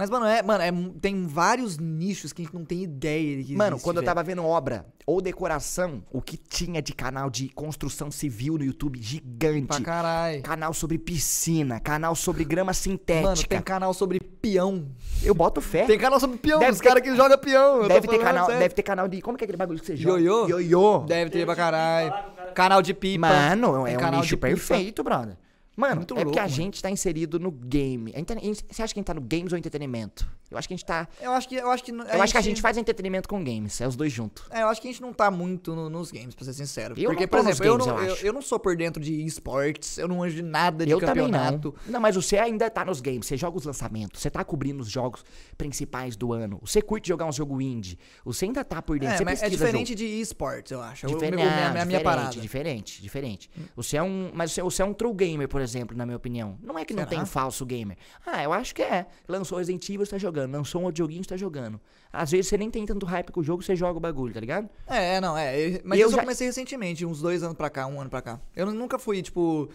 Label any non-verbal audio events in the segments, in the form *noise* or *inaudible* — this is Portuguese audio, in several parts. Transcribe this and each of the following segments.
Mas, mano, é, mano é, tem vários nichos que a gente não tem ideia de que Mano, existe, quando eu tava vendo obra ou decoração, o que tinha de canal de construção civil no YouTube gigante. Pra caralho. Canal sobre piscina, canal sobre grama sintética. Mano, tem canal sobre peão. Eu boto fé. tem canal sobre peão, deve os ter... caras que jogam peão. Deve ter, canal, deve ter canal de... Como que é aquele bagulho que você joga? Ioiô? Ioiô. Deve ter pra caralho. Canal de pipa. Mano, é um nicho perfeito, brother. Mano, é porque a gente tá inserido no game. Tá você acha que a gente tá no games ou entretenimento? Eu acho que a gente tá. Eu acho que, eu acho que, eu acho que a gente faz entretenimento com games, é os dois juntos. É, eu acho que a gente não tá muito no, nos games, pra ser sincero. Eu Porque, não tô por exemplo, games, eu, não, eu, eu, eu, não sou por dentro de esportes, eu não anjo de nada de eu campeonato. não. não, mas você ainda tá nos games, você joga os lançamentos, você tá cobrindo os jogos principais do ano. Você curte jogar um jogo indie, você ainda tá por dentro. É, você mas é diferente jogo. de esportes, eu acho. Diferente, eu, eu, minha, minha, minha parada. Diferente, diferente. Hum. Você é um. Mas você, você é um true gamer, por exemplo, na minha opinião. Não é que Será? não tem um falso gamer. Ah, eu acho que é. Lançou Resident Evil, você tá jogando jogando, lançou um outro joguinho, que tá jogando. Às vezes você nem tem tanto hype com o jogo, você joga o bagulho, tá ligado? É, não, é. Mas eu, eu já... comecei recentemente, uns dois anos pra cá, um ano pra cá. Eu nunca fui, tipo,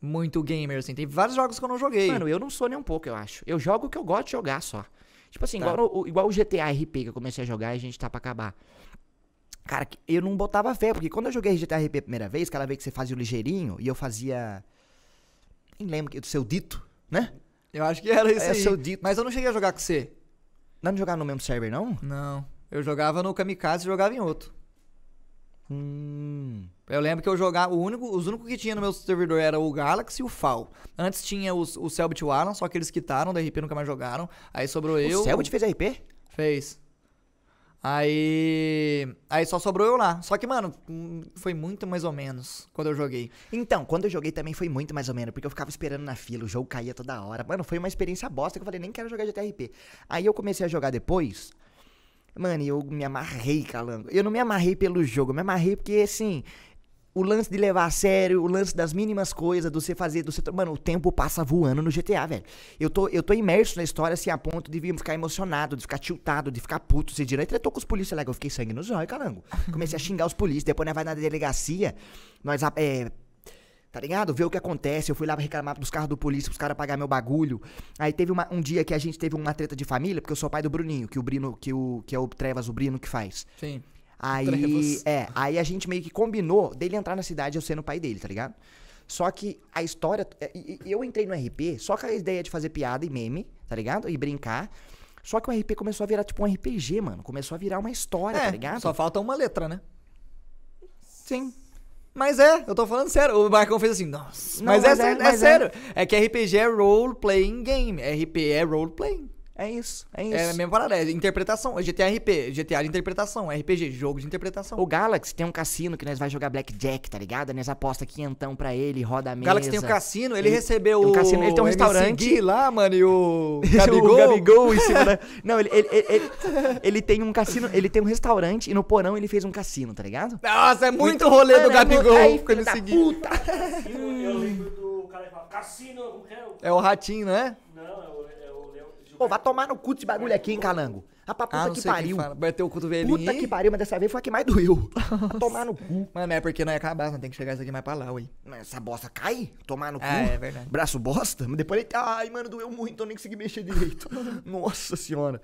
muito gamer, assim. Tem vários jogos que eu não joguei. Mano, eu não sou nem um pouco, eu acho. Eu jogo o que eu gosto de jogar só. Tipo assim, tá. igual, o, igual o GTA RP que eu comecei a jogar e a gente tá pra acabar. Cara, eu não botava fé, porque quando eu joguei GTA RP a primeira vez, aquela vez que você fazia o ligeirinho, e eu fazia. Nem lembro que do seu dito, né? Eu acho que era isso é aí. dito. Mas eu não cheguei a jogar com você. Não é jogava no mesmo server, não? Não. Eu jogava no Kamikaze e jogava em outro. Hum. Eu lembro que eu jogava. O único, os únicos que tinha no meu servidor era o Galaxy e o FAL. Antes tinha os, o Selbit e o Alan, só que eles quitaram da RP nunca mais jogaram. Aí sobrou o eu. O Selbit fez RP? Fez. Aí. Aí só sobrou eu lá. Só que, mano, hum, foi muito mais ou menos quando eu joguei. Então, quando eu joguei também foi muito mais ou menos, porque eu ficava esperando na fila, o jogo caía toda hora. Mano, foi uma experiência bosta que eu falei, nem quero jogar de TRP. Aí eu comecei a jogar depois. Mano, eu me amarrei, calango. Eu não me amarrei pelo jogo, eu me amarrei porque, assim, o lance de levar a sério, o lance das mínimas coisas, do você fazer, do você. Mano, o tempo passa voando no GTA, velho. Eu tô, eu tô imerso na história, assim, a ponto de ficar emocionado, de ficar tiltado, de ficar puto. Se direito, tretou com os polícias, lá, eu fiquei sangue no olhos, carango *laughs* Comecei a xingar os polícias, depois nós vai na delegacia, nós. É, tá ligado? Ver o que acontece. Eu fui lá reclamar dos carros do polícia, pros caras pagar meu bagulho. Aí teve uma, um dia que a gente teve uma treta de família, porque eu sou pai do Bruninho, que o que o que é o Trevas, o Bruno que faz. Sim. Aí, é, aí a gente meio que combinou dele entrar na cidade eu sendo no pai dele, tá ligado? Só que a história. É, eu entrei no RP só com a ideia de fazer piada e meme, tá ligado? E brincar. Só que o RP começou a virar tipo um RPG, mano. Começou a virar uma história, tá é, tá ligado? Só falta uma letra, né? Sim. Mas é, eu tô falando sério. O Marcão fez assim, nossa. Não, mas, é mas, é, é, mas é, sério. É. que RPG é role playing game. RP é role playing. É isso, é, é isso. É a mesma parada, é interpretação. É GTA RP, GTA de interpretação, RPG, jogo de interpretação. O Galaxy tem um cassino que nós vai jogar Blackjack, tá ligado? Nós aposta quinhentão pra ele, roda a mesa. Galaxy tem um cassino, ele, ele recebeu um cassino, ele tem um restaurante. Gui lá, mano, e o *laughs* Gabigol. o Gabigol em cima da... *laughs* Não, ele, ele, ele, ele, tem um cassino, ele tem um restaurante e no porão ele fez um cassino, tá ligado? Nossa, é muito rolê do é Gabigol. É quando da eu lembro do cara que fala, cassino, eu quero. É o Ratinho, né? Pô, vai tomar no cu desse bagulho aqui, hein, Calango? Rapaz, puta ah, que pariu. Bateu o cotovelinho. Puta que pariu, mas dessa vez foi a que mais doeu. Vai tomar no cu. Mano, é porque não ia acabar, não tem que chegar isso aqui mais pra lá, ui. Mas essa bosta cai? Tomar no cu? Ah, é verdade. Braço bosta? Mas depois ele... Ai, mano, doeu muito, eu nem consegui mexer direito. *laughs* Nossa senhora.